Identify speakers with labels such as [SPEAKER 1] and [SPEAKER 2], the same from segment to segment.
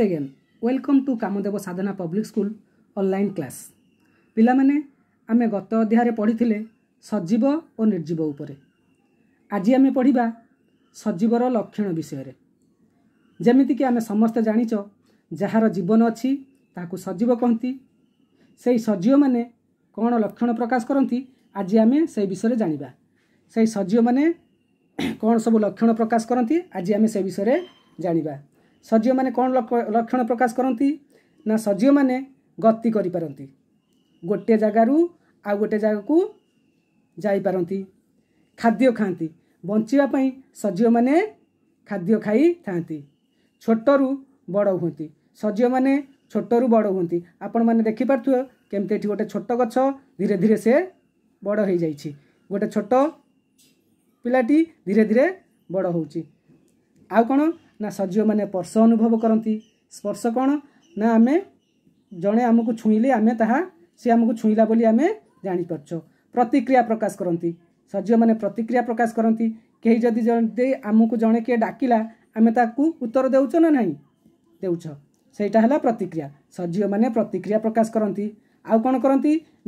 [SPEAKER 1] again welcome to Kamdev Sadhana public school online class ପିଲାମାନେ ଆମେ ଗତ ଅଧ୍ୟାୟରେ ପଢ଼ିଥିଲେ ସଜୀବ ଓ ନିର୍ଜୀବ ଉପରେ ଆଜି ଆମେ ପଢ଼ିବା ସଜୀବର ଲକ୍ଷଣ ବିଷୟରେ ଯେମିତିକି ଆମେ ସମସ୍ତେ ଜାଣିଛ ଯାହାର ଜୀବନ ଅଛି ତାହାକୁ ସଜୀବ କହନ୍ତି ସେହି ସଜୀବମାନେ କ'ଣ ଲକ୍ଷଣ ପ୍ରକାଶ କରନ୍ତି ଆଜି ଆମେ ସେ ବିଷୟରେ ଜାଣିବା ସେହି ସଜୀବମାନେ କ'ଣ ସବୁ ଲକ୍ଷଣ ପ୍ରକାଶ କରନ୍ତି ଆଜି ଆମେ ସେ ବିଷୟରେ ଜାଣିବା ସଜୀବମାନେ କ'ଣ ଲକ୍ଷଣ ପ୍ରକାଶ କରନ୍ତି ନା ସଜୀବମାନେ ଗତି କରିପାରନ୍ତି ଗୋଟିଏ ଜାଗାରୁ ଆଉ ଗୋଟିଏ ଜାଗାକୁ ଯାଇପାରନ୍ତି ଖାଦ୍ୟ ଖାଆନ୍ତି ବଞ୍ଚିବା ପାଇଁ ସଜୀବମାନେ ଖାଦ୍ୟ ଖାଇଥାନ୍ତି ଛୋଟରୁ ବଡ଼ ହୁଅନ୍ତି ସଜୀବମାନେ ଛୋଟରୁ ବଡ଼ ହୁଅନ୍ତି ଆପଣମାନେ ଦେଖିପାରୁଥିବେ କେମିତି ଏଠି ଗୋଟେ ଛୋଟ ଗଛ ଧୀରେ ଧୀରେ ସେ ବଡ଼ ହୋଇଯାଇଛି ଗୋଟେ ଛୋଟ ପିଲାଟି ଧୀରେ ଧୀରେ ବଡ଼ ହେଉଛି ଆଉ କ'ଣ ना सजीव म स्पर्श अनुभव कति स्पर्श ना कमे जमु छुइँली आमे सि आमु छुइँला बोली आमे जाप्छ प्रतिक्रिया प्रकाश कति सजीव म प्रतिक्रिया प्रकाश कति केही जति आमक जे डाकिलामे ताकू उत्तर देउछ नै देउछ सहीटा होला प्रतिक्रिया सजीव म प्रतिक्रिया प्रकाश कति आउँ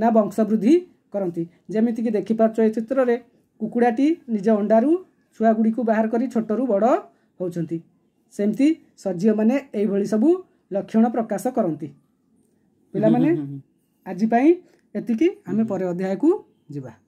[SPEAKER 1] ना वंश वृद्धि कति देखि पर्छ चित्र चेत्रले कुकुडाटी निज अन्डा को बाहर करी रु बड हौँ ସେମିତି ସଜିବମାନେ ଏଇଭଳି ସବୁ ଲକ୍ଷଣ ପ୍ରକାଶ କରନ୍ତି ପିଲାମାନେ ଆଜି ପାଇଁ ଏତିକି ଆମେ ପରେ ଅଧ୍ୟାୟକୁ ଯିବା